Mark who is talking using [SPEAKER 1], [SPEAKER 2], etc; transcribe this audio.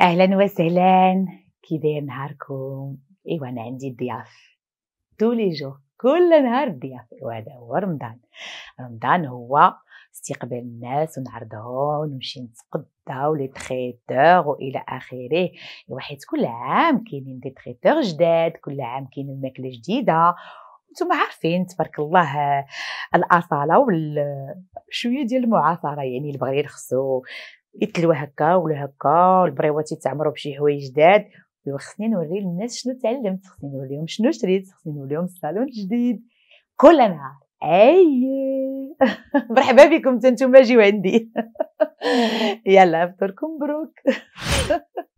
[SPEAKER 1] أهلا
[SPEAKER 2] وسهلا كي داير نهاركم إيوا أنا عندي ضياف تولي جو كل نهار ضياف وهذا إيوة، هو رمضان رمضان هو استقبال الناس ونعرضهم ونمشي نتقدى ولي تريتور والى اخره ايوا حيت كل عام كاينين دي تريتور جداد كل عام كاين الماكله جديده نتوما عارفين تبارك الله الاصاله وشويه ديال المعاصره يعني بغى خصو يتلوى هكا ولا هكا البريوات يتعمروا بشي حوايج جداد ايوا خصني نوري للناس شنو تعلمت خصني نوريهم شنو شريت خصني نوريهم الصالون الجديد كل نهار اي مرحبا بكم
[SPEAKER 3] تنتوما جيو عندي يلا فطوركم مبروك